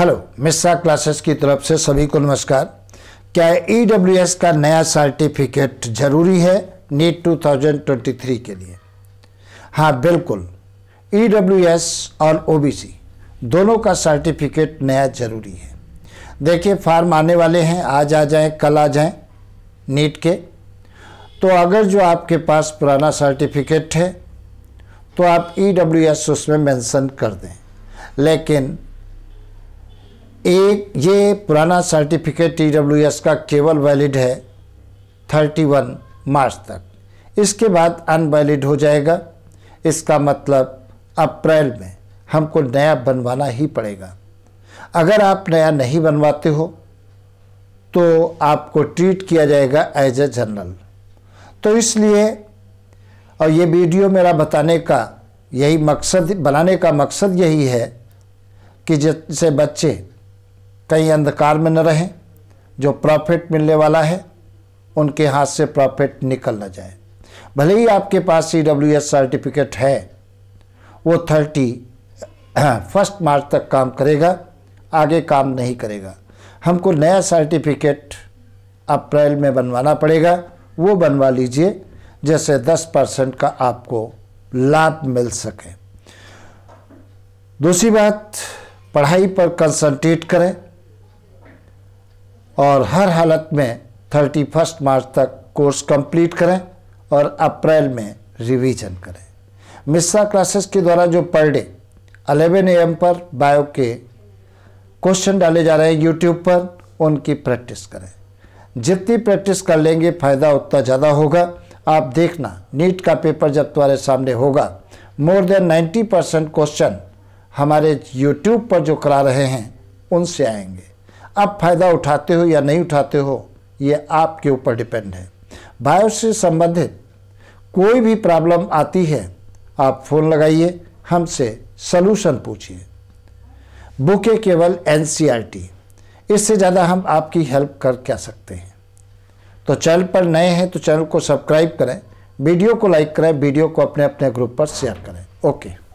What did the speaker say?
hello Mishra classes की तरफ से सभी को नमस्कार क्या ई e का नया सर्टिफिकेट जरूरी है नीट 2023 के लिए हाँ बिल्कुल ई e और ओ दोनों का सर्टिफिकेट नया जरूरी है देखिए फार्म आने वाले हैं आज आ जाएं कल आ जाएं नीट के तो अगर जो आपके पास पुराना सर्टिफिकेट है तो आप ई e उसमें मेंशन कर दें लेकिन एक ये पुराना सर्टिफिकेट टी का केवल वैलिड है 31 मार्च तक इसके बाद अनवैलिड हो जाएगा इसका मतलब अप्रैल में हमको नया बनवाना ही पड़ेगा अगर आप नया नहीं बनवाते हो तो आपको ट्रीट किया जाएगा एज ए जनरल तो इसलिए और ये वीडियो मेरा बताने का यही मकसद बनाने का मकसद यही है कि जैसे बच्चे कहीं अंधकार में न रहें जो प्रॉफिट मिलने वाला है उनके हाथ से प्रॉफिट निकल ना जाए भले ही आपके पास सी डब्ल्यू एस सर्टिफिकेट है वो थर्टी फर्स्ट मार्च तक काम करेगा आगे काम नहीं करेगा हमको नया सर्टिफिकेट अप्रैल में बनवाना पड़ेगा वो बनवा लीजिए जैसे 10 परसेंट का आपको लाभ मिल सके दूसरी बात पढ़ाई पर कंसंट्रेट करें और हर हालत में थर्टी फर्स्ट मार्च तक कोर्स कंप्लीट करें और अप्रैल में रिवीजन करें मिश्रा क्लासेस के द्वारा जो per day eleven A M पर बायो के क्वेश्चन डाले जा रहे हैं यूट्यूब पर उनकी प्रैक्टिस करें जितनी प्रैक्टिस कर लेंगे फ़ायदा उतना ज़्यादा होगा आप देखना नीट का पेपर जब तुम्हारे सामने होगा मोर देन 90 परसेंट क्वेश्चन हमारे यूट्यूब पर जो करा रहे हैं उनसे आएंगे आप फ़ायदा उठाते हो या नहीं उठाते हो ये आपके ऊपर डिपेंड है बायोस से संबंधित कोई भी प्रॉब्लम आती है आप फ़ोन लगाइए हमसे सलूशन पूछिए बुके केवल एन इससे ज़्यादा हम आपकी हेल्प कर क्या सकते हैं तो चैनल पर नए हैं तो चैनल को सब्सक्राइब करें वीडियो को लाइक करें वीडियो को अपने अपने ग्रुप पर शेयर करें ओके